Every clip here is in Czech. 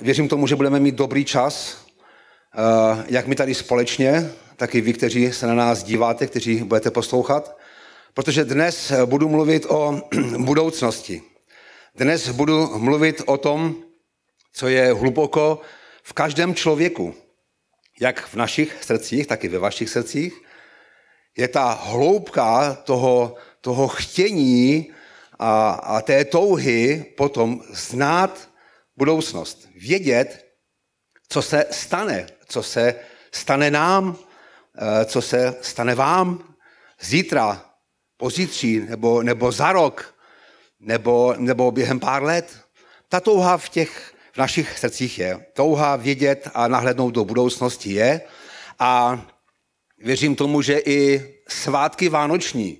Věřím tomu, že budeme mít dobrý čas, eh, jak my tady společně, tak i vy, kteří se na nás díváte, kteří budete poslouchat, protože dnes budu mluvit o budoucnosti. Dnes budu mluvit o tom, co je hluboko v každém člověku, jak v našich srdcích, tak i ve vašich srdcích, je ta hloubka toho, toho chtění a, a té touhy potom znát budoucnost. Vědět, co se stane, co se stane nám, eh, co se stane vám zítra, pozítří, nebo, nebo za rok, nebo, nebo během pár let. Ta touha v těch v našich srdcích je. Touha vědět a nahlednout do budoucnosti je. A věřím tomu, že i svátky vánoční,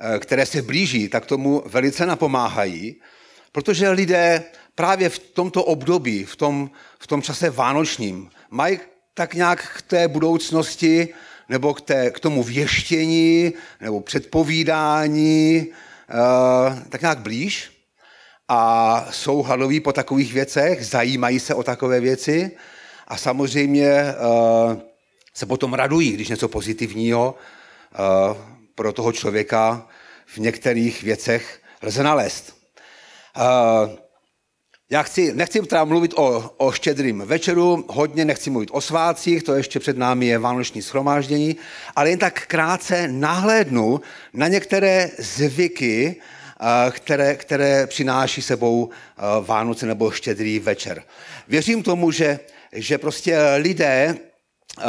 eh, které se blíží, tak tomu velice napomáhají, protože lidé právě v tomto období, v tom, v tom čase vánočním, mají tak nějak k té budoucnosti nebo k, té, k tomu věštění nebo předpovídání eh, tak nějak blíž a jsou hladoví po takových věcech, zajímají se o takové věci a samozřejmě eh, se potom radují, když něco pozitivního eh, pro toho člověka v některých věcech lze nalézt. Já chci, nechci teda mluvit o, o štědrým večeru, hodně nechci mluvit o svácích, to ještě před námi je vánoční schromáždění, ale jen tak krátce nahlédnu na některé zvyky, eh, které, které přináší sebou eh, Vánoce nebo štědrý večer. Věřím tomu, že, že prostě lidé eh,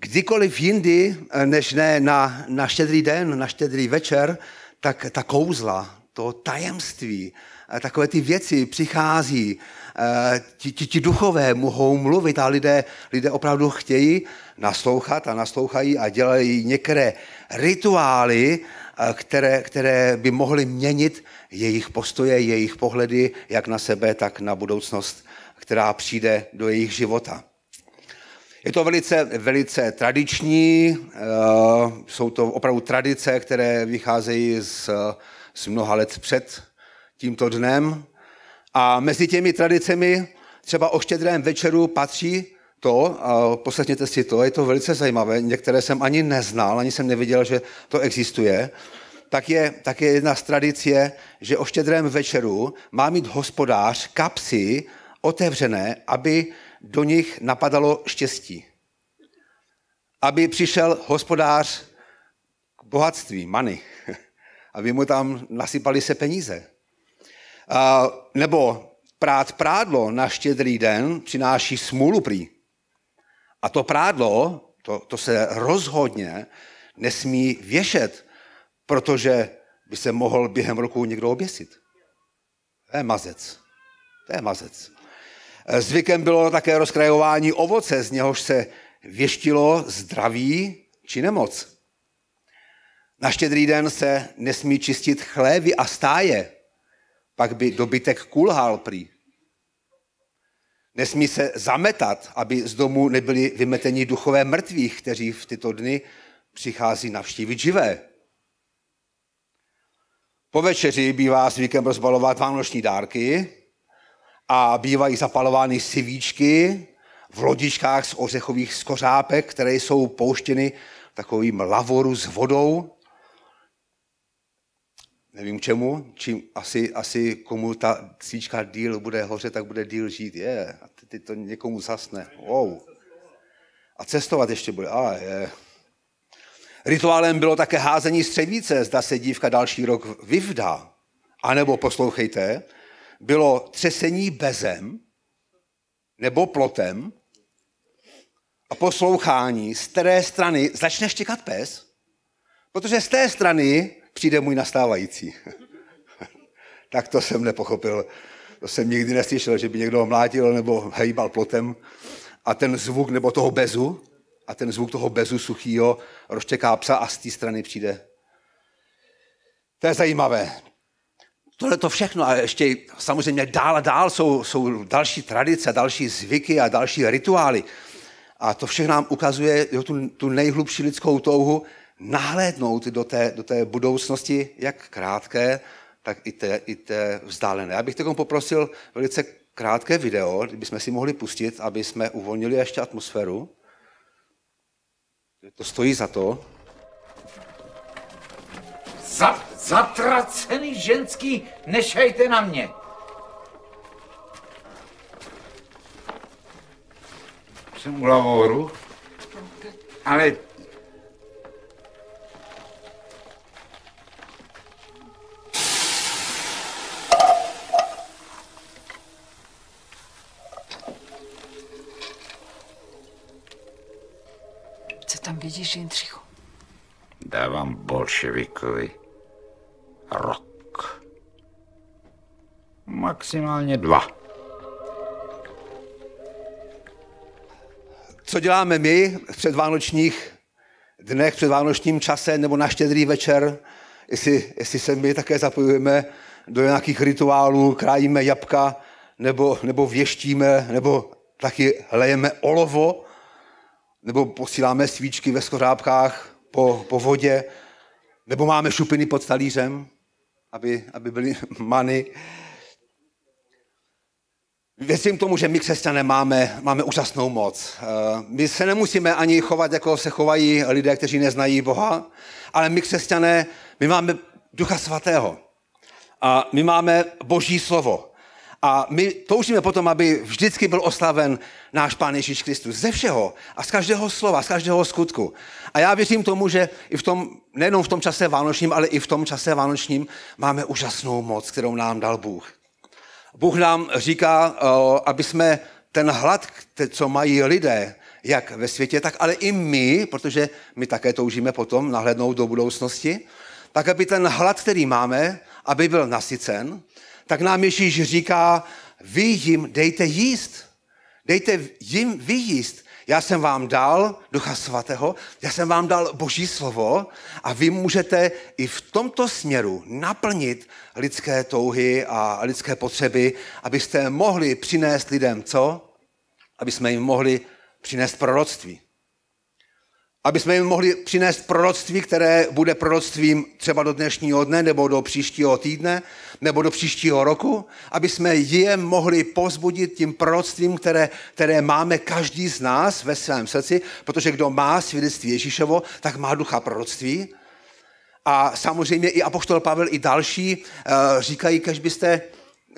kdykoliv jindy, než ne na, na štědrý den, na štědrý večer, tak ta kouzla, to tajemství, Eh, takové ty věci přichází, eh, ti, ti, ti duchové mohou mluvit a lidé, lidé opravdu chtějí naslouchat a naslouchají a dělají některé rituály, eh, které, které by mohly měnit jejich postoje, jejich pohledy, jak na sebe, tak na budoucnost, která přijde do jejich života. Je to velice, velice tradiční, jsou to opravdu tradice, které vycházejí z, z mnoha let před tímto dnem. A mezi těmi tradicemi třeba o štědrém večeru patří to, a poslechněte si to, je to velice zajímavé, některé jsem ani neznal, ani jsem neviděl, že to existuje, tak je, tak je jedna z tradicie, že o štědrém večeru má mít hospodář kapsy otevřené, aby do nich napadalo štěstí. Aby přišel hospodář k bohatství, many, aby mu tam nasypali se peníze nebo prát prádlo na štědrý den přináší smůlu prý. A to prádlo, to, to se rozhodně nesmí věšet, protože by se mohl během roku někdo oběsit. To je mazec. To je mazec. Zvykem bylo také rozkrajování ovoce, z něhož se věštilo zdraví či nemoc. Na štědrý den se nesmí čistit chlévy a stáje, pak by dobytek kulhal prý. Nesmí se zametat, aby z domu nebyli vymeteni duchové mrtvých, kteří v tyto dny přichází navštívit živé. Po večeři bývá zvykem rozbalovat vánoční dárky a bývají zapalovány sivíčky v lodičkách z ořechových skořápek, které jsou pouštěny takovým lavoru s vodou nevím čemu, čím asi, asi komu ta svíčka díl bude hořet, tak bude díl žít, je, a ty, ty to někomu zasne, wow. A cestovat ještě bude, a ah, je. Rituálem bylo také házení střevíce, zda se dívka další rok vyvdá. A nebo poslouchejte, bylo třesení bezem nebo plotem a poslouchání, z které strany začne štěkat pes, protože z té strany přijde můj nastávající. tak to jsem nepochopil. To jsem nikdy neslyšel, že by někdo mlátil nebo hejbal plotem. A ten zvuk, nebo toho bezu, a ten zvuk toho bezu suchýho rozčeká psa a z té strany přijde. To je zajímavé. Tohle to všechno a ještě samozřejmě dál a dál jsou, jsou další tradice, další zvyky a další rituály. A to všechno nám ukazuje jo, tu, tu nejhlubší lidskou touhu, nahlédnout do té, do té budoucnosti, jak krátké, tak i té, i té vzdálené. Já bych takovou poprosil velice krátké video, kdybychom si mohli pustit, aby jsme uvolnili ještě atmosféru. To stojí za to. Za, zatracený ženský, nešejte na mě. Jsem u lavoru, ale tam vidíš, Jindřichu? Dávám bolševikovi rok. Maximálně dva. Co děláme my v předvánočních dnech, před vánočním čase nebo na štědrý večer, jestli, jestli se my také zapojujeme do nějakých rituálů, krájíme jabka, nebo, nebo věštíme, nebo taky lejeme olovo, nebo posíláme svíčky ve skořápkách po, po vodě, nebo máme šupiny pod talířem, aby, aby byly many. Věřím tomu, že my křesťané máme, máme úžasnou moc. Eh, my se nemusíme ani chovat, jako se chovají lidé, kteří neznají Boha, ale my křesťané, my máme Ducha Svatého. A my máme Boží slovo. A my toužíme potom, aby vždycky byl oslaven náš Pán Ježíš Kristus ze všeho a z každého slova, z každého skutku. A já věřím tomu, že i v tom, nejenom v tom čase vánočním, ale i v tom čase vánočním máme úžasnou moc, kterou nám dal Bůh. Bůh nám říká, eh, aby jsme ten hlad, co mají lidé, jak ve světě, tak ale i my, protože my také toužíme potom nahlednout do budoucnosti, tak aby ten hlad, který máme, aby byl nasycen, tak nám Ježíš říká, vy jim dejte jíst. Dejte jim jíst. Já jsem vám dal Ducha Svatého, já jsem vám dal Boží slovo a vy můžete i v tomto směru naplnit lidské touhy a lidské potřeby, abyste mohli přinést lidem co? Aby jsme jim mohli přinést proroctví aby jsme jim mohli přinést proroctví, které bude proroctvím třeba do dnešního dne, nebo do příštího týdne, nebo do příštího roku, aby jsme je mohli pozbudit tím proroctvím, které, které máme každý z nás ve svém srdci, protože kdo má svědectví Ježíšovo, tak má ducha proroctví. A samozřejmě i apoštol Pavel, i další eh, říkají, kež byste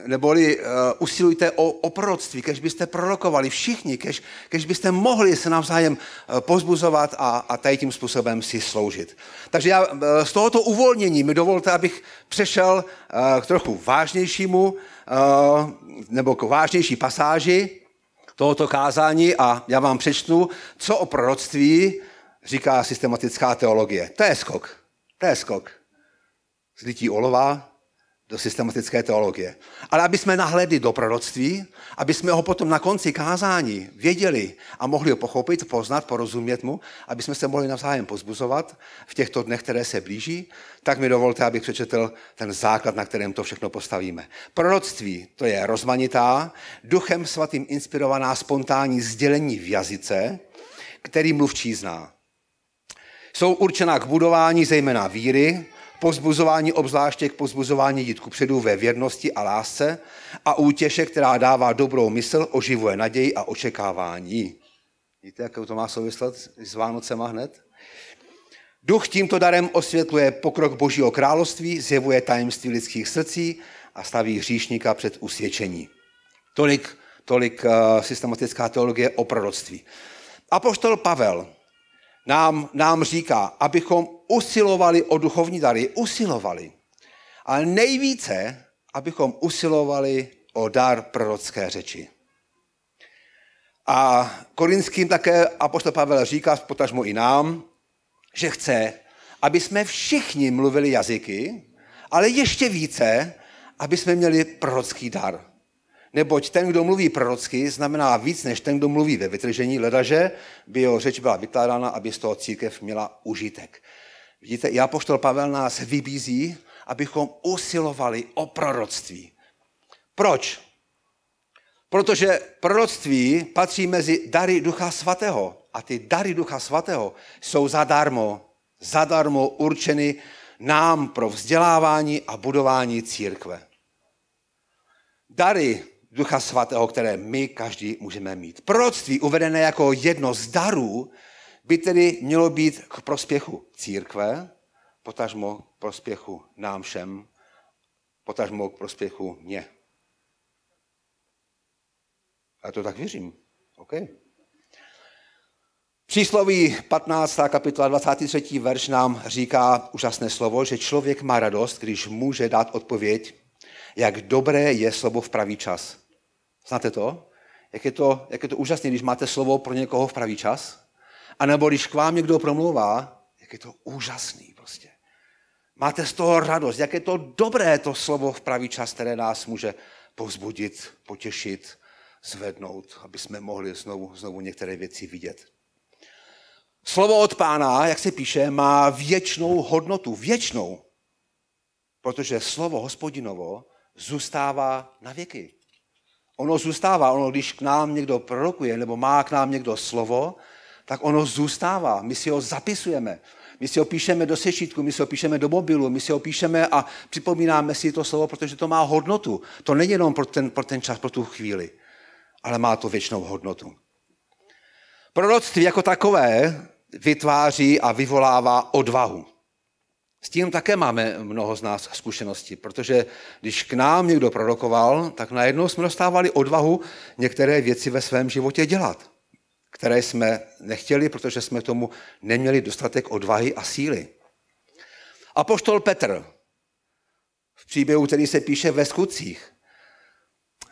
neboli uh, usilujte o, o proroctví, kež byste prorokovali všichni, kež, kež byste mohli se navzájem uh, eh, pozbuzovat a, a tady tím způsobem si sloužit. Takže já uh, z tohoto uvolnění mi dovolte, abych přešel uh, k trochu vážnějšímu, uh, nebo k vážnější pasáži tohoto kázání a já vám přečtu, co o proroctví říká systematická teologie. To je skok. To je skok. Zlití olova do systematické teologie. Ale aby jsme nahledli do proroctví, aby jsme ho potom na konci kázání věděli a mohli ho pochopit, poznat, porozumět mu, aby jsme se mohli navzájem pozbuzovat v těchto dnech, které se blíží, tak mi dovolte, abych přečetl ten základ, na kterém to všechno postavíme. Proroctví, to je rozmanitá, duchem svatým inspirovaná spontánní sdělení v jazyce, který mluvčí zná. Jsou určená k budování zejména víry, Pozbuzování obzvláště k pozbuzování dítku předů ve věrnosti a lásce a útěše, která dává dobrou mysl, oživuje naději a očekávání. Víte, jak to má souvislost s Vánocema hned? Duch tímto darem osvětluje pokrok Božího království, zjevuje tajemství lidských srdcí a staví hříšníka před usvědčení. Tolik, tolik eh, systematická teologie o proroctví. Apoštol Pavel nám, nám říká, abychom usilovali o duchovní dary, usilovali. Ale nejvíce, abychom usilovali o dar prorocké řeči. A korinským také apoštol Pavel říká, potažmo i nám, že chce, aby jsme všichni mluvili jazyky, ale ještě více, aby jsme měli prorocký dar. Neboť ten, kdo mluví prorocky, znamená víc než ten, kdo mluví ve vytržení ledaže, by jeho řeč byla vykládána, aby z toho církev měla užitek. Vidíte, i apoštol Pavel nás vybízí, abychom usilovali o proroctví. Proč? Protože proroctví patří mezi dary Ducha Svatého. A ty dary Ducha Svatého jsou zadarmo, zadarmo určeny nám pro vzdělávání a budování církve. Dary Ducha Svatého, které my každý můžeme mít. Proroctví uvedené jako jedno z darů by tedy mělo být k prospěchu církve, potažmo k prospěchu nám všem, potažmo k prospěchu mě. A to tak věřím. OK. Přísloví 15. kapitola 23. verš nám říká úžasné slovo, že člověk má radost, když může dát odpověď, jak dobré je slovo v pravý čas. Znáte to? Jak je to, jak je to úžasné, když máte slovo pro někoho v pravý čas? A nebo když k vám někdo promluvá, jak je to úžasný prostě. Máte z toho radost, jak je to dobré to slovo v pravý čas, které nás může povzbudit, potěšit, zvednout, aby jsme mohli znovu, znovu některé věci vidět. Slovo od pána, jak se píše, má věčnou hodnotu, věčnou, protože slovo hospodinovo zůstává na věky. Ono zůstává, ono když k nám někdo prorokuje, nebo má k nám někdo slovo, tak ono zůstává. My si ho zapisujeme. My si ho píšeme do sešítku, my si ho píšeme do mobilu, my si ho píšeme a připomínáme si to slovo, protože to má hodnotu. To není jenom pro ten, pro ten čas, pro tu chvíli, ale má to věčnou hodnotu. Proroctví jako takové vytváří a vyvolává odvahu. S tím také máme mnoho z nás zkušenosti, protože když k nám někdo prorokoval, tak najednou jsme dostávali odvahu některé věci ve svém životě dělat které jsme nechtěli, protože jsme tomu neměli dostatek odvahy a síly. poštol Petr v příběhu, který se píše ve skutcích,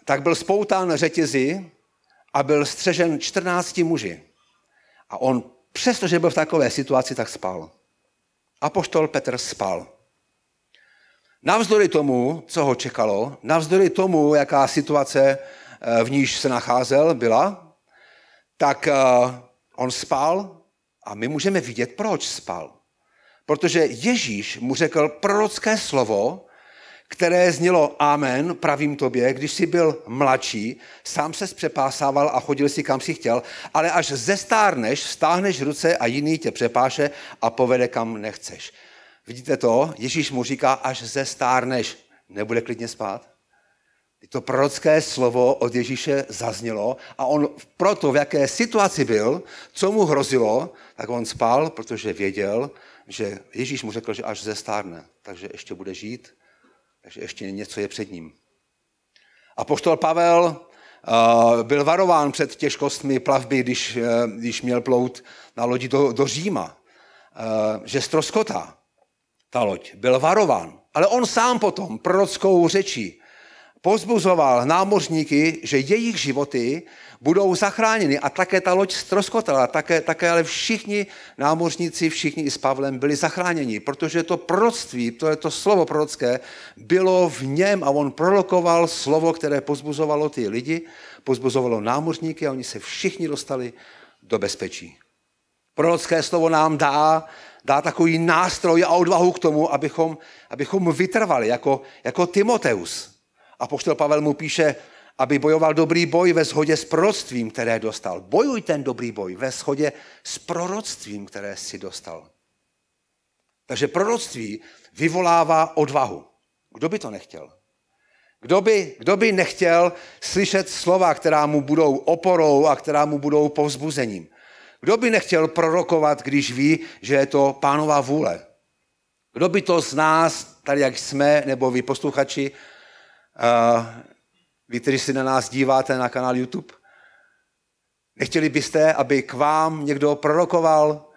tak byl spoután řetězy a byl střežen 14 muži. A on, přesto, že byl v takové situaci, tak spal. Apoštol Petr spal. Navzdory tomu, co ho čekalo, navzdory tomu, jaká situace eh, v níž se nacházel, byla, tak uh, on spal a my můžeme vidět, proč spal. Protože Ježíš mu řekl prorocké slovo, které znělo Amen, pravím tobě, když jsi byl mladší, sám se přepásával a chodil si kam si chtěl, ale až zestárneš, stáhneš ruce a jiný tě přepáše a povede kam nechceš. Vidíte to? Ježíš mu říká, až zestárneš, nebude klidně spát? to prorocké slovo od Ježíše zaznělo a on proto, v jaké situaci byl, co mu hrozilo, tak on spal, protože věděl, že Ježíš mu řekl, že až zestárne, takže ještě bude žít, takže ještě něco je před ním. A poštol Pavel uh, byl varován před těžkostmi plavby, když, uh, když měl plout na lodi do, do Říma, uh, že stroskotá ta loď. Byl varován, ale on sám potom prorockou řečí pozbuzoval námořníky, že jejich životy budou zachráněny. A také ta loď ztroskotala, také, také ale všichni námořníci, všichni i s Pavlem byli zachráněni, protože to proroctví, to je to slovo prorocké, bylo v něm a on prorokoval slovo, které pozbuzovalo ty lidi, pozbuzovalo námořníky a oni se všichni dostali do bezpečí. Prorocké slovo nám dá, dá takový nástroj a odvahu k tomu, abychom, abychom vytrvali jako, jako Timoteus. A poštel Pavel mu píše, aby bojoval dobrý boj ve shodě s proroctvím, které dostal. Bojuj ten dobrý boj ve shodě s proroctvím, které si dostal. Takže proroctví vyvolává odvahu. Kdo by to nechtěl? Kdo by, kdo by nechtěl slyšet slova, která mu budou oporou a která mu budou povzbuzením? Kdo by nechtěl prorokovat, když ví, že je to pánová vůle? Kdo by to z nás, tady jak jsme, nebo vy posluchači, vy, kteří si na nás díváte na kanál YouTube, nechtěli byste, aby k vám někdo prorokoval,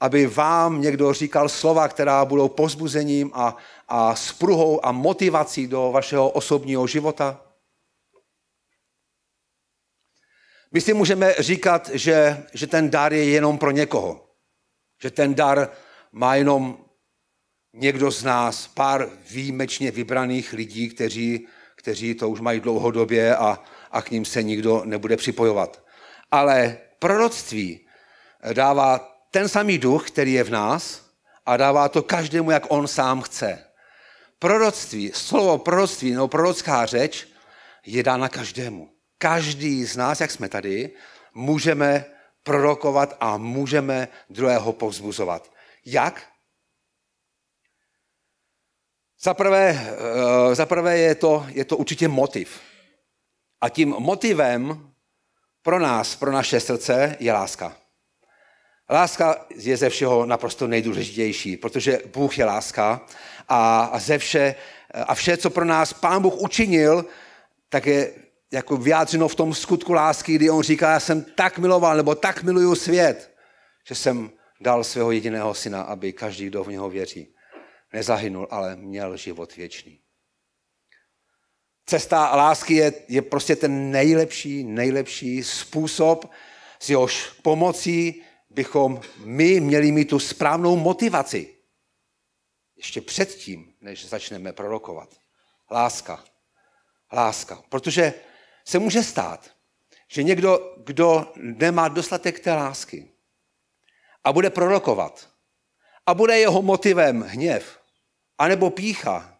aby vám někdo říkal slova, která budou pozbuzením a, a spruhou a motivací do vašeho osobního života? My si můžeme říkat, že, že ten dar je jenom pro někoho. Že ten dar má jenom někdo z nás, pár výjimečně vybraných lidí, kteří kteří to už mají dlouhodobě a, a k ním se nikdo nebude připojovat. Ale proroctví dává ten samý duch, který je v nás a dává to každému, jak on sám chce. Proroctví, slovo proroctví nebo prorocká řeč je dána každému. Každý z nás, jak jsme tady, můžeme prorokovat a můžeme druhého povzbuzovat. Jak? Eh, za prvé, je, to, je to určitě motiv. A tím motivem pro nás, pro naše srdce je láska. Láska je ze všeho naprosto nejdůležitější, protože Bůh je láska a, a ze vše, a vše, co pro nás Pán Bůh učinil, tak je jako vyjádřeno v tom skutku lásky, kdy on říká, já jsem tak miloval, nebo tak miluju svět, že jsem dal svého jediného syna, aby každý, kdo v něho věří, nezahynul, ale měl život věčný. Cesta lásky je, je prostě ten nejlepší, nejlepší způsob, s jehož pomocí bychom my měli mít tu správnou motivaci. Ještě předtím, než začneme prorokovat. Láska. Láska. Protože se může stát, že někdo, kdo nemá dostatek té lásky a bude prorokovat a bude jeho motivem hněv, anebo pícha,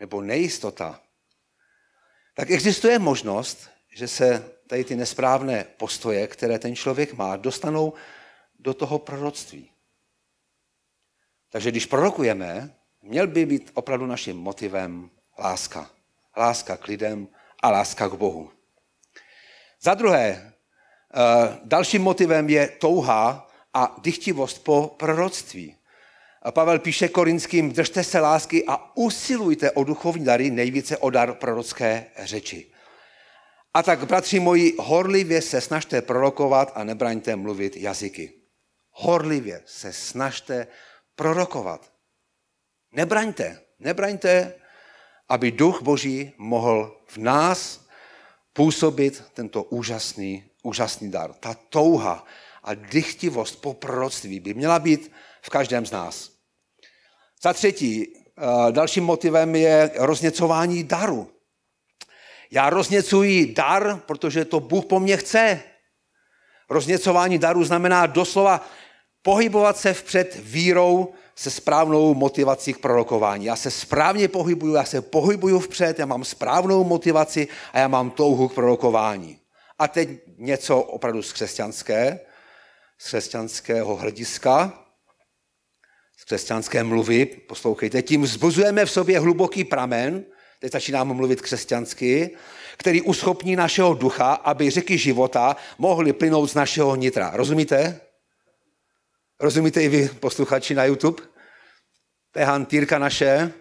nebo nejistota, tak existuje možnost, že se tady ty nesprávné postoje, které ten člověk má, dostanou do toho proroctví. Takže když prorokujeme, měl by být opravdu naším motivem láska. Láska k lidem a láska k Bohu. Za druhé, eh, dalším motivem je touha a dychtivost po proroctví. A Pavel píše korinským, držte se lásky a usilujte o duchovní dary, nejvíce o dar prorocké řeči. A tak, bratři moji, horlivě se snažte prorokovat a nebraňte mluvit jazyky. Horlivě se snažte prorokovat. Nebraňte, nebraňte, aby duch boží mohl v nás působit tento úžasný, úžasný dar. Ta touha a dychtivost po proroctví by měla být v každém z nás. Za třetí, eh, dalším motivem je rozněcování daru. Já rozněcuji dar, protože to Bůh po mně chce. Rozněcování daru znamená doslova pohybovat se vpřed vírou se správnou motivací k prorokování. Já se správně pohybuju, já se pohybuju vpřed, já mám správnou motivaci a já mám touhu k prorokování. A teď něco opravdu z křesťanské, z křesťanského hlediska křesťanské mluvy, poslouchejte, tím vzbuzujeme v sobě hluboký pramen, teď začínám mluvit křesťansky, který uschopní našeho ducha, aby řeky života mohly plynout z našeho nitra. Rozumíte? Rozumíte i vy, posluchači na YouTube? To je hantýrka naše.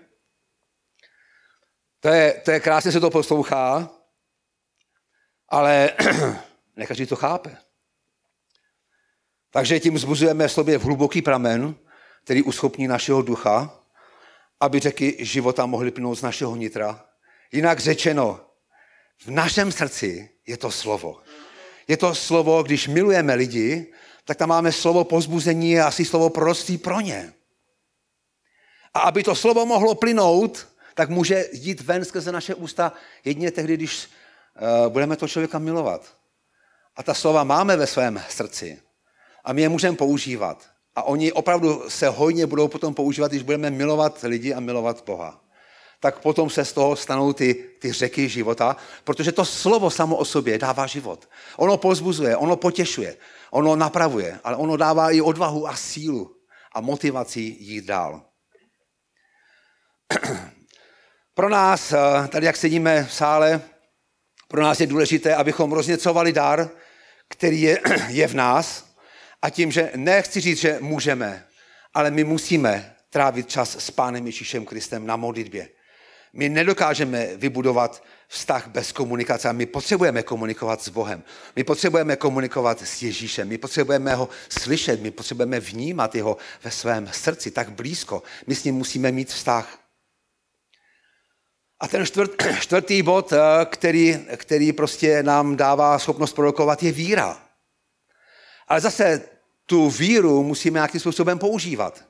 To je, to je krásně se to poslouchá, ale ne každý to chápe. Takže tím zbuzujeme v sobě v hluboký pramen, který uschopní našeho ducha, aby řeky života mohly plnout z našeho nitra. Jinak řečeno, v našem srdci je to slovo. Je to slovo, když milujeme lidi, tak tam máme slovo pozbuzení a asi slovo proroctví pro ně. A aby to slovo mohlo plynout, tak může jít ven skrze naše ústa jedině tehdy, když eh, budeme to člověka milovat. A ta slova máme ve svém srdci. A my je můžeme používat. A oni opravdu se hojně budou potom používat, když budeme milovat lidi a milovat Boha. Tak potom se z toho stanou ty, ty řeky života, protože to slovo samo o sobě dává život. Ono pozbuzuje, ono potěšuje, ono napravuje, ale ono dává i odvahu a sílu a motivaci jít dál. Pro nás, eh, tady jak sedíme v sále, pro nás je důležité, abychom rozněcovali dar, který je, je v nás, a tím, že nechci říct, že můžeme, ale my musíme trávit čas s Pánem Ježíšem Kristem na modlitbě. My nedokážeme vybudovat vztah bez komunikace a my potřebujeme komunikovat s Bohem. My potřebujeme komunikovat s Ježíšem, my potřebujeme ho slyšet, my potřebujeme vnímat jeho ve svém srdci tak blízko. My s ním musíme mít vztah. A ten čtvrt, čtvrtý bod, eh, který, který prostě nám dává schopnost produkovat, je víra. Ale zase tu víru musíme nějakým způsobem používat.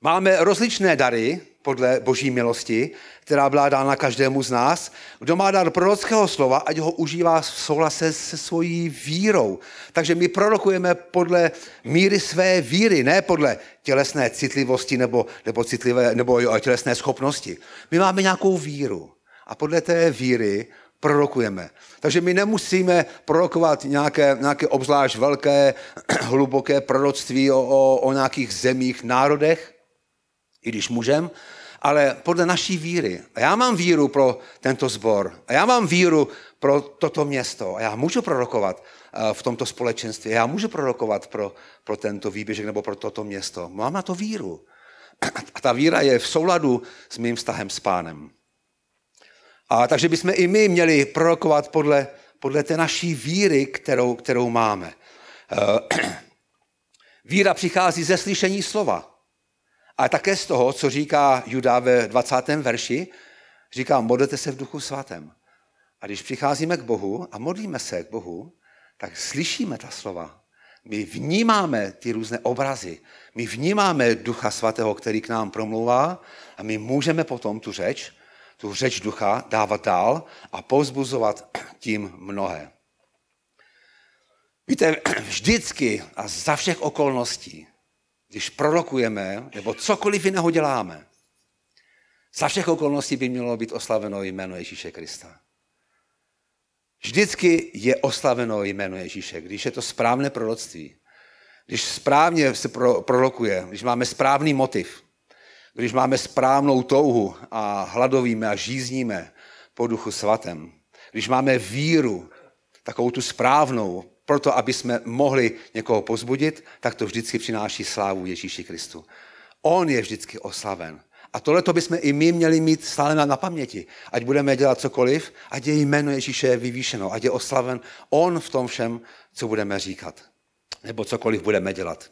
Máme rozličné dary podle boží milosti, která byla dána každému z nás. Kdo má dar prorockého slova, ať ho užívá v souhlase se svojí vírou. Takže my prorokujeme podle míry své víry, ne podle tělesné citlivosti nebo, nebo, citlivé, nebo tělesné schopnosti. My máme nějakou víru a podle té víry prorokujeme. Takže my nemusíme prorokovat nějaké, nějaké obzvlášť velké, hluboké proroctví o, o, o nějakých zemích, národech, i když můžem, ale podle naší víry. A já mám víru pro tento sbor. A já mám víru pro toto město. A já můžu prorokovat eh, v tomto společenství. A já můžu prorokovat pro, pro tento výběžek nebo pro toto město. Mám na to víru. A ta víra je v souladu s mým vztahem s pánem. A takže bychom i my měli prorokovat podle, podle té naší víry, kterou, kterou máme. Eh, víra přichází ze slyšení slova. A také z toho, co říká Judá ve 20. verši, říká, modlete se v duchu svatém. A když přicházíme k Bohu a modlíme se k Bohu, tak slyšíme ta slova. My vnímáme ty různé obrazy, my vnímáme Ducha Svatého, který k nám promlouvá a my můžeme potom tu řeč tu řeč ducha dávat dál a povzbuzovat tím mnohé. Víte, vždycky a za všech okolností, když prorokujeme nebo cokoliv jiného děláme, za všech okolností by mělo být oslaveno jméno Ježíše Krista. Vždycky je oslaveno jméno Ježíše, když je to správné proroctví, když správně se prorokuje, když máme správný motiv když máme správnou touhu a hladovíme a žízníme po duchu svatém, když máme víru, takovou tu správnou, proto aby jsme mohli někoho pozbudit, tak to vždycky přináší slávu Ježíši Kristu. On je vždycky oslaven. A tohle to bychom i my měli mít stále na, na paměti. Ať budeme dělat cokoliv, ať je jméno Ježíše je vyvýšeno, ať je oslaven On v tom všem, co budeme říkat. Nebo cokoliv budeme dělat.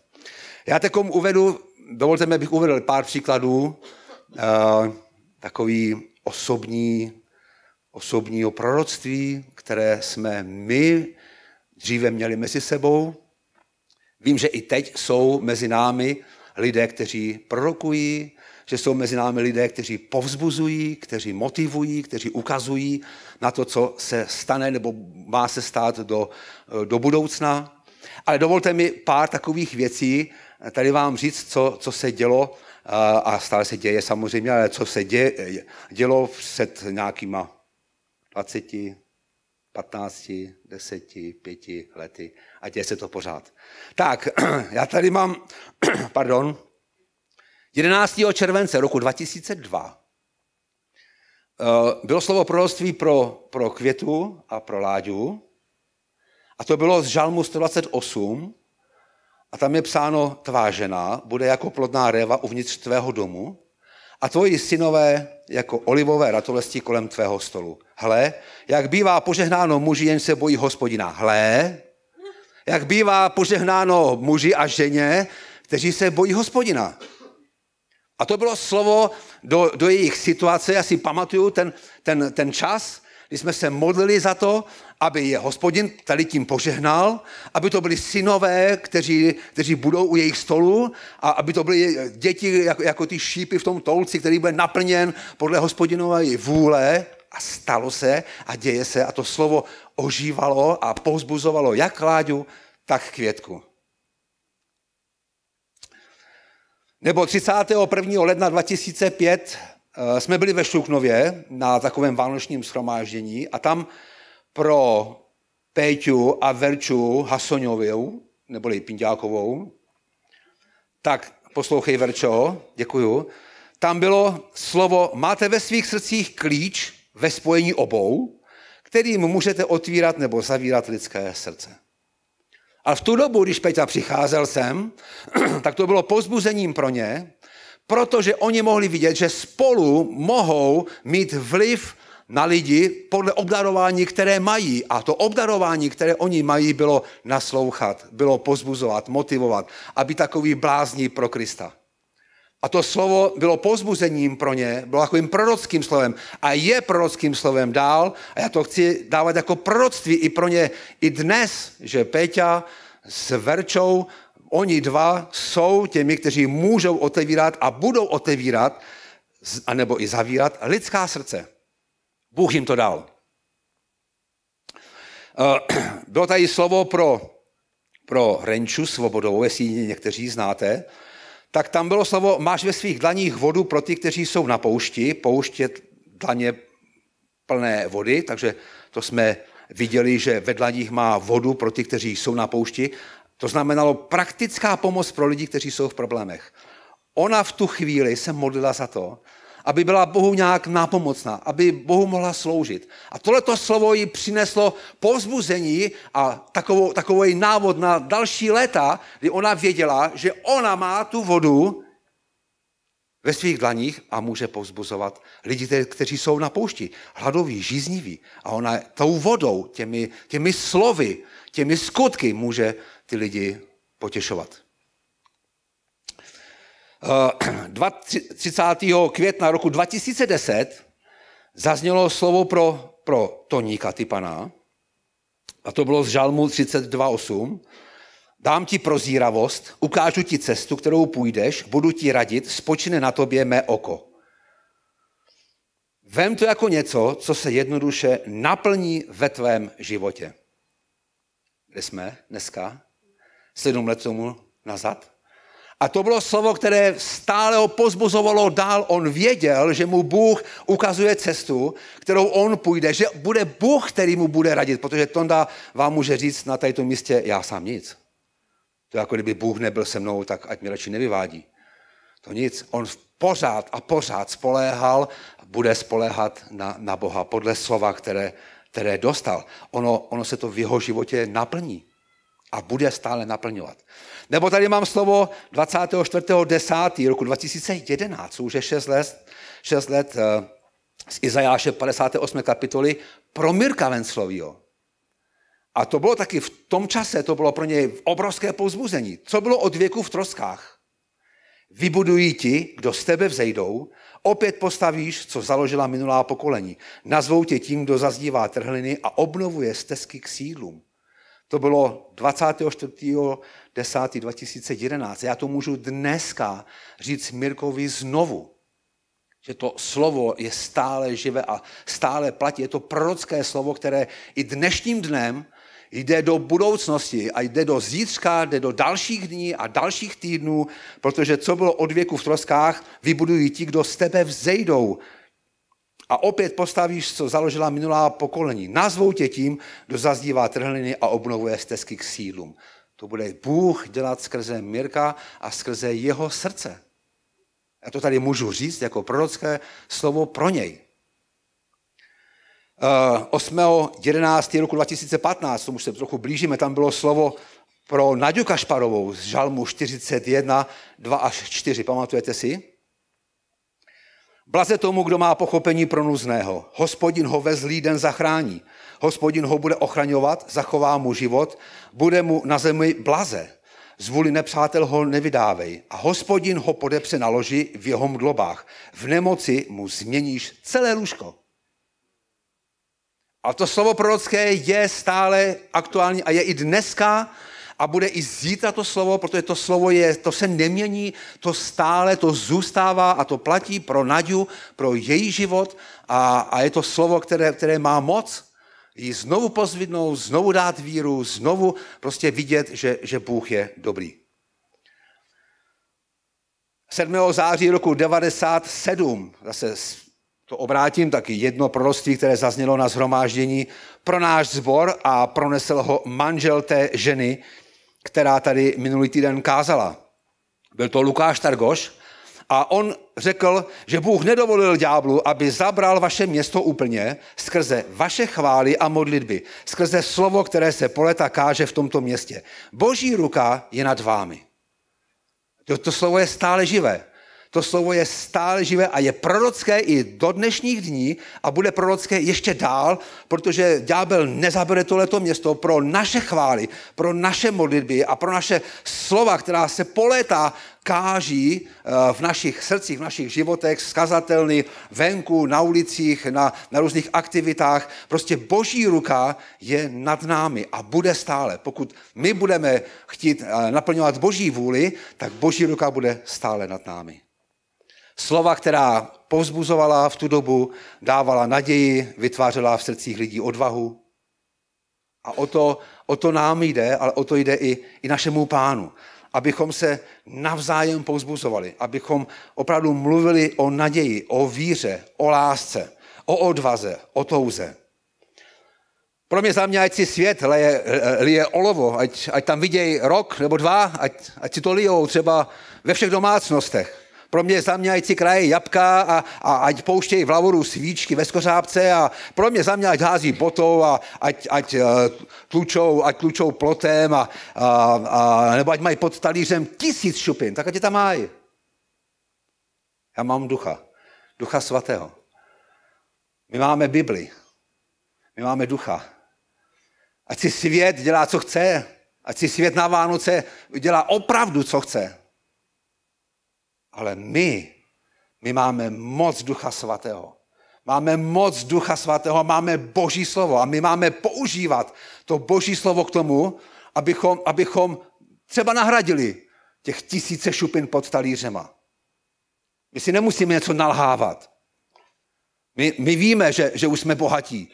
Já teď uvedu dovolte mi, abych uvedl pár příkladů eh, takový osobní, osobního proroctví, které jsme my dříve měli mezi sebou. Vím, že i teď jsou mezi námi lidé, kteří prorokují, že jsou mezi námi lidé, kteří povzbuzují, kteří motivují, kteří ukazují na to, co se stane nebo má se stát do, eh, do budoucna. Ale dovolte mi pár takových věcí, tady vám říct, co, co se dělo a stále se děje samozřejmě, ale co se dě, dělo před nějakýma 20, 15, 10, 5 lety a děje se to pořád. Tak, já tady mám, pardon, 11. července roku 2002 e, bylo slovo proroctví pro, pro Květu a pro Láďu a to bylo z Žalmu 128, a tam je psáno tvá žena bude jako plodná réva uvnitř tvého domu a tvoji synové jako olivové ratolesti kolem tvého stolu. Hle, jak bývá požehnáno muži, jen se bojí hospodina. Hle, jak bývá požehnáno muži a ženě, kteří se bojí hospodina. A to bylo slovo do, do jejich situace. Já si pamatuju ten, ten, ten čas, když jsme se modlili za to, aby je hospodin tady tím požehnal, aby to byli synové, kteří, kteří budou u jejich stolu a aby to byly děti jako, jako ty šípy v tom tolci, který bude naplněn podle hospodinové vůle. A stalo se a děje se a to slovo ožívalo a pozbuzovalo jak Láďu, tak Květku. Nebo 31. ledna 2005 Eh, jsme byli ve Šluknově na takovém vánočním schromáždění a tam pro Péťu a Verču Hasoňovou, neboli Pindákovou, tak poslouchej Verčo, děkuju, tam bylo slovo máte ve svých srdcích klíč ve spojení obou, kterým můžete otvírat nebo zavírat lidské srdce. A v tu dobu, když Peťa přicházel sem, tak to bylo pozbuzením pro ně, protože oni mohli vidět, že spolu mohou mít vliv na lidi podle obdarování, které mají. A to obdarování, které oni mají, bylo naslouchat, bylo pozbuzovat, motivovat, aby takový blázní pro Krista. A to slovo bylo pozbuzením pro ně, bylo takovým prorockým slovem a je prorockým slovem dál a já to chci dávat jako proroctví i pro ně i dnes, že Péťa s Verčou Oni dva jsou těmi, kteří můžou otevírat a budou otevírat, anebo i zavírat lidská srdce. Bůh jim to dal. Eh, bylo tady slovo pro, pro Renču Svobodovou, jestli ji někteří znáte, tak tam bylo slovo, máš ve svých dlaních vodu pro ty, kteří jsou na poušti, pouště dlaně plné vody, takže to jsme viděli, že ve dlaních má vodu pro ty, kteří jsou na poušti to znamenalo praktická pomoc pro lidi, kteří jsou v problémech. Ona v tu chvíli se modlila za to, aby byla Bohu nějak nápomocná, aby Bohu mohla sloužit. A tohleto slovo jí přineslo povzbuzení a takovou, takový návod na další léta, kdy ona věděla, že ona má tu vodu ve svých dlaních a může povzbuzovat lidi, kteří jsou na poušti, hladoví, žízniví. A ona tou vodou, těmi, těmi slovy, těmi skutky může ty lidi potěšovat. 30. Eh, května roku 2010 zaznělo slovo pro, pro Toníka Typana, a to bylo z Žalmu 32.8. Dám ti prozíravost, ukážu ti cestu, kterou půjdeš, budu ti radit, spočine na tobě mé oko. Vem to jako něco, co se jednoduše naplní ve tvém životě. Kde jsme dneska? sedm let tomu nazad. A to bylo slovo, které stále ho pozbuzovalo dál. On věděl, že mu Bůh ukazuje cestu, kterou on půjde, že bude Bůh, který mu bude radit, protože Tonda vám může říct na tomto místě, já sám nic. To je jako kdyby Bůh nebyl se mnou, tak ať mě radši nevyvádí. To nic. On pořád a pořád spoléhal a bude spoléhat na, na Boha podle slova, které, které dostal. Ono, ono se to v jeho životě naplní a bude stále naplňovat. Nebo tady mám slovo 24.10. roku 2011, už je 6 let, 6 let eh, z Izajáše 58. kapitoly pro Mirka Venslovýho. A to bylo taky v tom čase, to bylo pro něj obrovské povzbuzení. Co bylo od věku v troskách? Vybudují ti, kdo z tebe vzejdou, opět postavíš, co založila minulá pokolení. Nazvou tě tím, kdo zazdívá trhliny a obnovuje stezky k sídlům. To bylo 24.10.2011. Já to můžu dneska říct Mirkovi znovu, že to slovo je stále živé a stále platí. Je to prorocké slovo, které i dnešním dnem jde do budoucnosti a jde do zítřka, jde do dalších dní a dalších týdnů, protože co bylo od věku v troskách, vybudují ti, kdo z tebe vzejdou, a opět postavíš, co založila minulá pokolení. Nazvou tě tím, kdo zazdívá trhliny a obnovuje stezky k sídlům. To bude Bůh dělat skrze Mirka a skrze jeho srdce. Já to tady můžu říct jako prorocké slovo pro něj. 11. Eh, roku 2015, tomu se trochu blížíme, tam bylo slovo pro Naďu Kašparovou z Žalmu 41, 2 až 4. Pamatujete si? Blaze tomu, kdo má pochopení pro nuzného. Hospodin ho ve zlý den zachrání. Hospodin ho bude ochraňovat, zachová mu život, bude mu na zemi blaze. Zvůli nepřátel ho nevydávej. A hospodin ho podepře na loži v jeho mdlobách. V nemoci mu změníš celé lůžko. A to slovo prorocké je stále aktuální a je i dneska a bude i zítra to slovo, protože to slovo je, to se nemění, to stále, to zůstává a to platí pro Naďu, pro její život a, a je to slovo, které, které má moc ji znovu pozvidnout, znovu dát víru, znovu prostě vidět, že, že Bůh je dobrý. 7. září roku 97, zase to obrátím, taky jedno proroctví, které zaznělo na zhromáždění pro náš zbor a pronesl ho manžel té ženy, která tady minulý týden kázala. Byl to Lukáš Targoš a on řekl, že Bůh nedovolil ďáblu, aby zabral vaše město úplně skrze vaše chvály a modlitby, skrze slovo, které se po leta káže v tomto městě. Boží ruka je nad vámi. To, to slovo je stále živé. To slovo je stále živé a je prorocké i do dnešních dní a bude prorocké ještě dál, protože ďábel nezabere tohleto město pro naše chvály, pro naše modlitby a pro naše slova, která se polétá káží eh, v našich srdcích, v našich životech, skazatelný venku, na ulicích, na, na různých aktivitách. Prostě boží ruka je nad námi a bude stále. Pokud my budeme chtít eh, naplňovat boží vůli, tak boží ruka bude stále nad námi. Slova, která povzbuzovala v tu dobu, dávala naději, vytvářela v srdcích lidí odvahu. A o to, o to nám jde, ale o to jde i, i našemu pánu. Abychom se navzájem povzbuzovali, abychom opravdu mluvili o naději, o víře, o lásce, o odvaze, o touze. Pro mě za mě, ať si svět leje, lije olovo, ať, ať tam vidějí rok nebo dva, ať, ať si to lijou třeba ve všech domácnostech. Pro mě zaměňající kraje jabka a, a ať pouštějí v lavoru svíčky ve skořápce a pro mě za mě ať hází botou a ať, ať, eh, tlučou, ať tlučou plotem a, a, a, nebo ať mají pod talířem tisíc šupin, tak ať je tam mají. Já mám ducha, ducha svatého. My máme Bibli, my máme ducha. Ať si svět dělá, co chce, ať si svět na Vánoce dělá opravdu, co chce. Ale my, my máme moc Ducha Svatého. Máme moc Ducha Svatého, máme Boží slovo a my máme používat to Boží slovo k tomu, abychom, abychom třeba nahradili těch tisíce šupin pod talířema. My si nemusíme něco nalhávat. My, my víme, že, že už jsme bohatí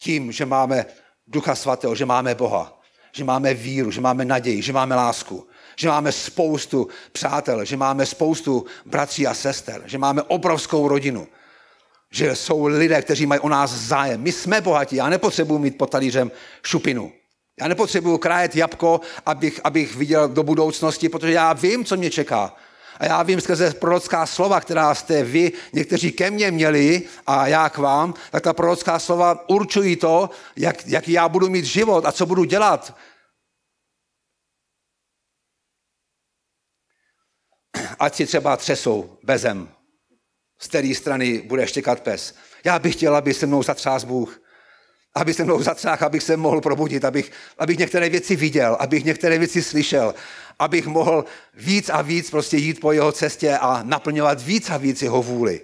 tím, že máme Ducha Svatého, že máme Boha, že máme víru, že máme naději, že máme lásku že máme spoustu přátel, že máme spoustu bratří a sester, že máme obrovskou rodinu, že jsou lidé, kteří mají o nás zájem. My jsme bohatí, já nepotřebuji mít pod talířem šupinu. Já nepotřebuji krájet jabko, abych, abych viděl do budoucnosti, protože já vím, co mě čeká. A já vím skrze prorocká slova, která jste vy někteří ke mně měli a já k vám, tak ta prorocká slova určují to, jak, jak já budu mít život a co budu dělat, ať si třeba třesou bezem, z které strany bude štěkat pes. Já bych chtěl, aby se mnou zatřás Bůh, aby se mnou zatřáhl, abych se mohl probudit, abych, abych některé věci viděl, abych některé věci slyšel, abych mohl víc a víc prostě jít po jeho cestě a naplňovat víc a víc jeho vůli.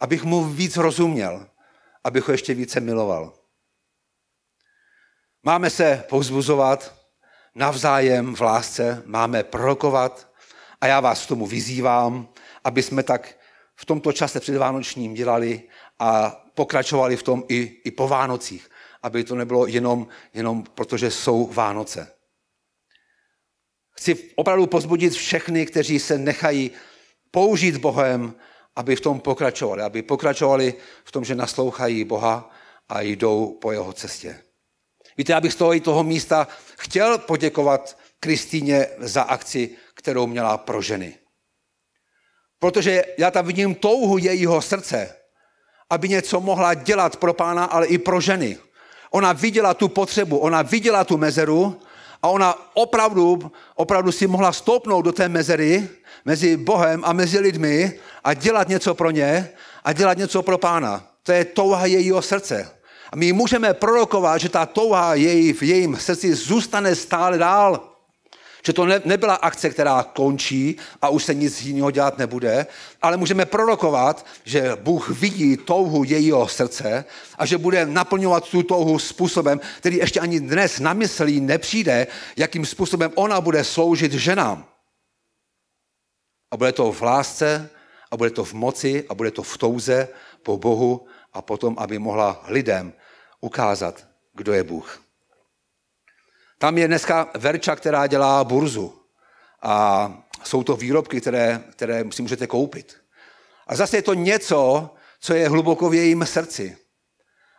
Abych mu víc rozuměl, abych ho ještě více miloval. Máme se pouzbuzovat navzájem v lásce, máme prorokovat, a já vás k tomu vyzývám, aby jsme tak v tomto čase předvánočním dělali a pokračovali v tom i, i po Vánocích, aby to nebylo jenom, jenom protože jsou Vánoce. Chci opravdu pozbudit všechny, kteří se nechají použít Bohem, aby v tom pokračovali, aby pokračovali v tom, že naslouchají Boha a jdou po jeho cestě. Víte, abych z toho i toho místa chtěl poděkovat Kristýně za akci kterou měla pro ženy. Protože já tam vidím touhu jejího srdce, aby něco mohla dělat pro pána, ale i pro ženy. Ona viděla tu potřebu, ona viděla tu mezeru a ona opravdu, opravdu si mohla stoupnout do té mezery mezi Bohem a mezi lidmi a dělat něco pro ně a dělat něco pro pána. To je touha jejího srdce. A my můžeme prorokovat, že ta touha její v jejím srdci zůstane stále dál. Že to ne, nebyla akce, která končí a už se nic jiného dělat nebude, ale můžeme prorokovat, že Bůh vidí touhu jejího srdce a že bude naplňovat tu touhu způsobem, který ještě ani dnes na myslí nepřijde, jakým způsobem ona bude sloužit ženám. A bude to v lásce, a bude to v moci, a bude to v touze po Bohu a potom, aby mohla lidem ukázat, kdo je Bůh. Tam je dneska Verča, která dělá burzu. A jsou to výrobky, které, které si můžete koupit. A zase je to něco, co je hluboko v jejím srdci.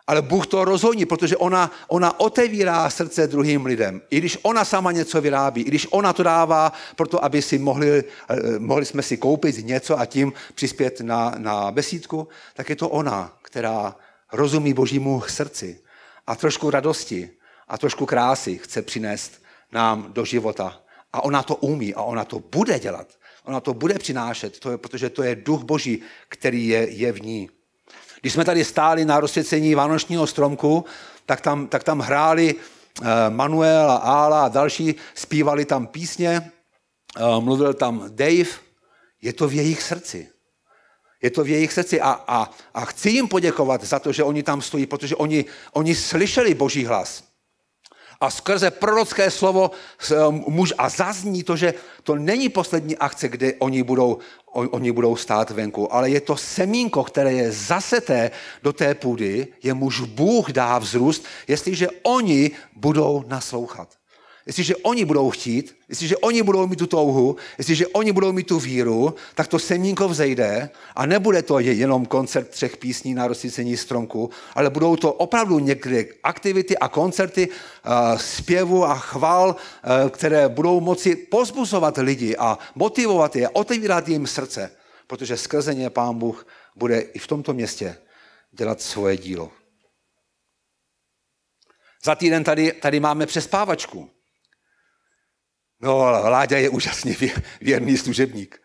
Ale Bůh to rozhodní, protože ona, ona otevírá srdce druhým lidem. I když ona sama něco vyrábí, i když ona to dává proto, aby si mohli, eh, mohli jsme si koupit něco a tím přispět na, na besídku, tak je to ona, která rozumí božímu srdci a trošku radosti a trošku krásy chce přinést nám do života. A ona to umí a ona to bude dělat. Ona to bude přinášet, to je, protože to je duch boží, který je, je v ní. Když jsme tady stáli na rozsvěcení vánočního stromku, tak tam, tak tam hráli eh, Manuel a Ála a další, zpívali tam písně, eh, mluvil tam Dave, je to v jejich srdci. Je to v jejich srdci a, a, a chci jim poděkovat za to, že oni tam stojí, protože oni, oni slyšeli Boží hlas a skrze prorocké slovo eh, muž a zazní to, že to není poslední akce, kdy oni budou, oni budou stát venku, ale je to semínko, které je zaseté do té půdy, je muž Bůh dá vzrůst, jestliže oni budou naslouchat. Jestliže oni budou chtít, jestliže oni budou mít tu touhu, jestliže oni budou mít tu víru, tak to semínko vzejde a nebude to jenom koncert třech písní na rozsvícení stromku, ale budou to opravdu někdy aktivity a koncerty eh, zpěvu a chval, eh, které budou moci pozbuzovat lidi a motivovat je, otevírat jim srdce, protože skrze ně Pán Bůh bude i v tomto městě dělat svoje dílo. Za týden tady, tady máme přespávačku. No, ale Láďa je úžasně věrný služebník.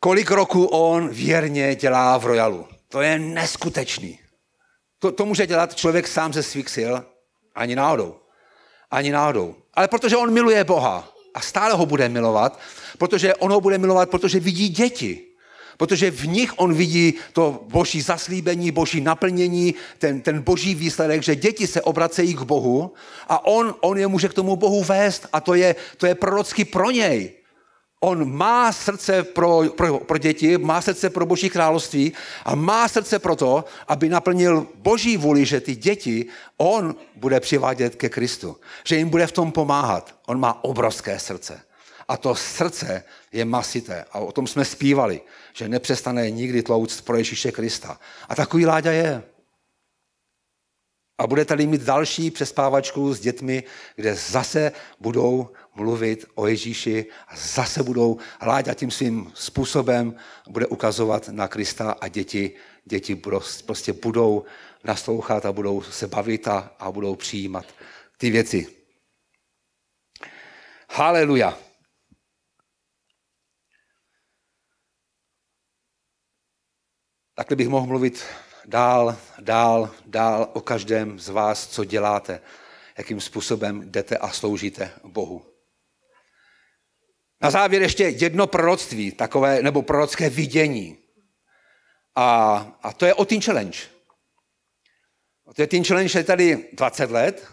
Kolik roku on věrně dělá v Royalu. To je neskutečný. To, to může dělat člověk sám ze svých sil. Ani náhodou. Ani náhodou. Ale protože on miluje Boha a stále ho bude milovat, protože on ho bude milovat, protože vidí děti protože v nich on vidí to boží zaslíbení, boží naplnění, ten, ten boží výsledek, že děti se obracejí k Bohu a on, on je může k tomu Bohu vést a to je, to je prorocky pro něj. On má srdce pro, pro, pro děti, má srdce pro Boží království a má srdce pro to, aby naplnil Boží vůli, že ty děti on bude přivádět ke Kristu, že jim bude v tom pomáhat. On má obrovské srdce. A to srdce je masité. A o tom jsme zpívali že nepřestane nikdy tlouct pro Ježíše Krista. A takový Láďa je. A bude tady mít další přespávačku s dětmi, kde zase budou mluvit o Ježíši a zase budou Láďa tím svým způsobem bude ukazovat na Krista a děti, děti prostě budou naslouchat a budou se bavit a, a budou přijímat ty věci. Haleluja. Takhle bych mohl mluvit dál, dál, dál o každém z vás, co děláte, jakým způsobem jdete a sloužíte Bohu. Na závěr ještě jedno proroctví, takové, nebo prorocké vidění. A, a to je o Teen Challenge. To je Teen Challenge je tady 20 let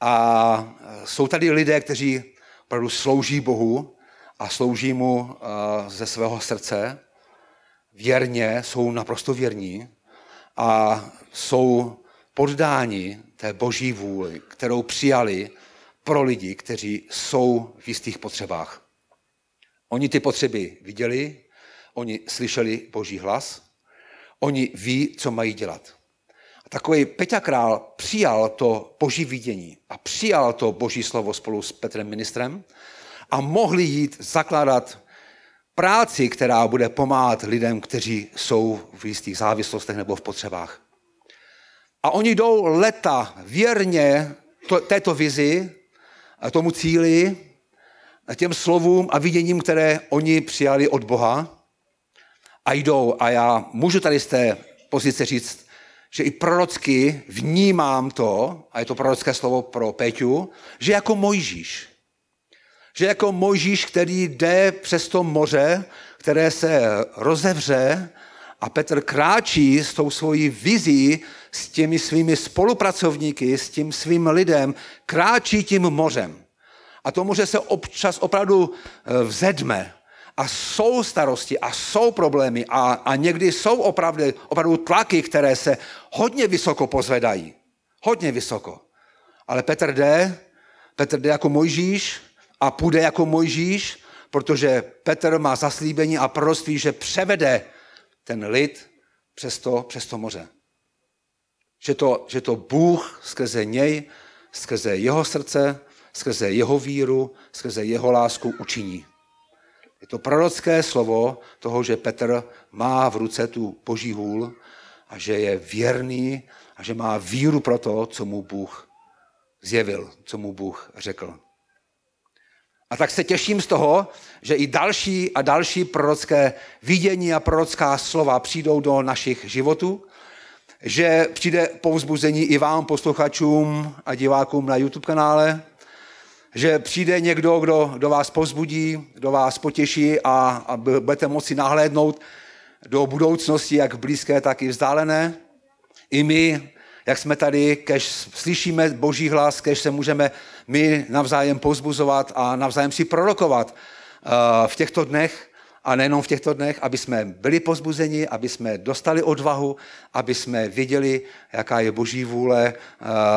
a jsou tady lidé, kteří opravdu slouží Bohu a slouží mu eh, ze svého srdce věrně, jsou naprosto věrní a jsou poddáni té boží vůli, kterou přijali pro lidi, kteří jsou v jistých potřebách. Oni ty potřeby viděli, oni slyšeli boží hlas, oni ví, co mají dělat. A takový Peťa Král přijal to boží vidění a přijal to boží slovo spolu s Petrem ministrem a mohli jít zakládat práci, která bude pomáhat lidem, kteří jsou v jistých závislostech nebo v potřebách. A oni jdou leta věrně to, této vizi, a tomu cíli, a těm slovům a viděním, které oni přijali od Boha a jdou. A já můžu tady z té pozice říct, že i prorocky vnímám to, a je to prorocké slovo pro Péťu, že jako Mojžíš. Že jako Mojžíš, který jde přes to moře, které se rozevře, a Petr kráčí s tou svojí vizí, s těmi svými spolupracovníky, s tím svým lidem, kráčí tím mořem. A to moře se občas opravdu eh, vzedme. A jsou starosti a jsou problémy a, a někdy jsou opravdu, opravdu tlaky, které se hodně vysoko pozvedají. Hodně vysoko. Ale Petr jde, Petr jde jako Mojžíš, a půjde jako Mojžíš, protože Petr má zaslíbení a proroctví, že převede ten lid přes to, přes to moře. Že to, že to Bůh skrze něj, skrze jeho srdce, skrze jeho víru, skrze jeho lásku učiní. Je to prorocké slovo toho, že Petr má v ruce tu boží hůl a že je věrný a že má víru pro to, co mu Bůh zjevil, co mu Bůh řekl. A tak se těším z toho, že i další a další prorocké vidění a prorocká slova přijdou do našich životů, že přijde povzbuzení i vám, posluchačům a divákům na YouTube kanále, že přijde někdo, kdo do vás povzbudí, do vás potěší a, a budete moci nahlédnout do budoucnosti, jak blízké, tak i vzdálené. I my jak jsme tady, kež slyšíme boží hlas, kež se můžeme my navzájem pozbuzovat a navzájem si prorokovat eh, v těchto dnech a nejenom v těchto dnech, aby jsme byli pozbuzeni, aby jsme dostali odvahu, aby jsme věděli, jaká je boží vůle eh,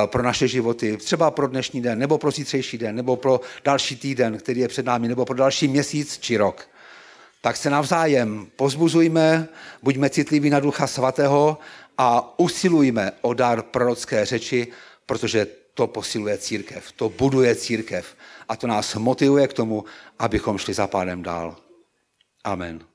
pro naše životy, třeba pro dnešní den, nebo pro zítřejší den, nebo pro další týden, který je před námi, nebo pro další měsíc či rok. Tak se navzájem pozbuzujme, buďme citliví na Ducha Svatého a usilujme o dar prorocké řeči, protože to posiluje církev, to buduje církev a to nás motivuje k tomu, abychom šli za pánem dál. Amen.